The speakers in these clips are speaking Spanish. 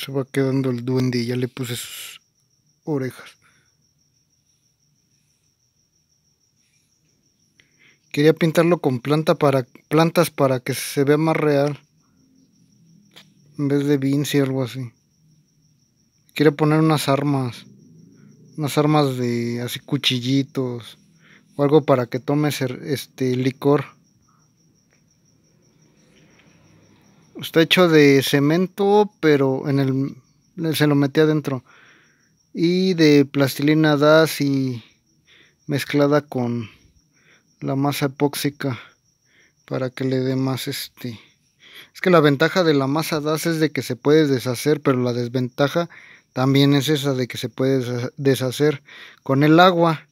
se va quedando el duende y ya le puse sus orejas. Quería pintarlo con planta para, plantas para que se vea más real. En vez de Vinci o algo así. Quería poner unas armas. Unas armas de así cuchillitos. O algo para que tomes este licor. Está hecho de cemento, pero en el se lo metí adentro. Y de plastilina DAS y mezclada con la masa epóxica para que le dé más este. Es que la ventaja de la masa DAS es de que se puede deshacer, pero la desventaja también es esa de que se puede deshacer con el agua.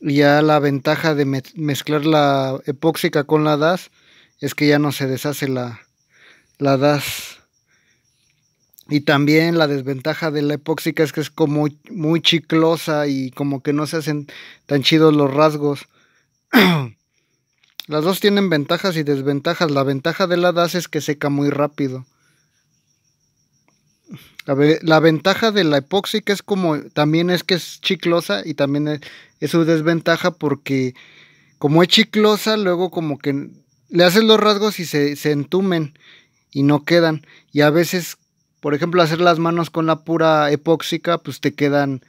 Y ya la ventaja de mezclar la epóxica con la DAS es que ya no se deshace la, la das. Y también la desventaja de la epóxica es que es como muy chiclosa y como que no se hacen tan chidos los rasgos. Las dos tienen ventajas y desventajas. La ventaja de la DAS es que seca muy rápido. La, ventaja de la epóxica es como también es que es chiclosa y también es, su desventaja porque como es chiclosa luego como que le haces los rasgos y se entumen y no quedan. Y a veces, por ejemplo, hacer las manos con la pura epóxica, pues te quedan,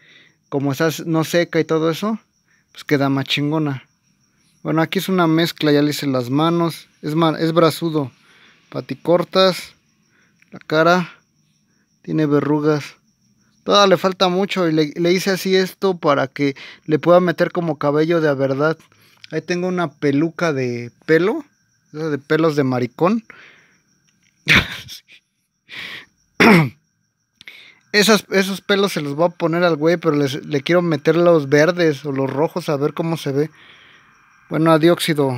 como estás no seca y todo eso, pues queda más chingona. Bueno, aquí es una mezcla, ya le hice las manos, es, es pati paticortas, la cara, tiene verrugas. Toda le falta mucho y le, hice así esto para que le pueda meter como cabello de verdad. Ahí tengo una peluca de pelo, de pelos de maricón. esos pelos se los voy a poner al güey, pero le quiero meter los verdes o los rojos a ver cómo se ve. Bueno, a dióxido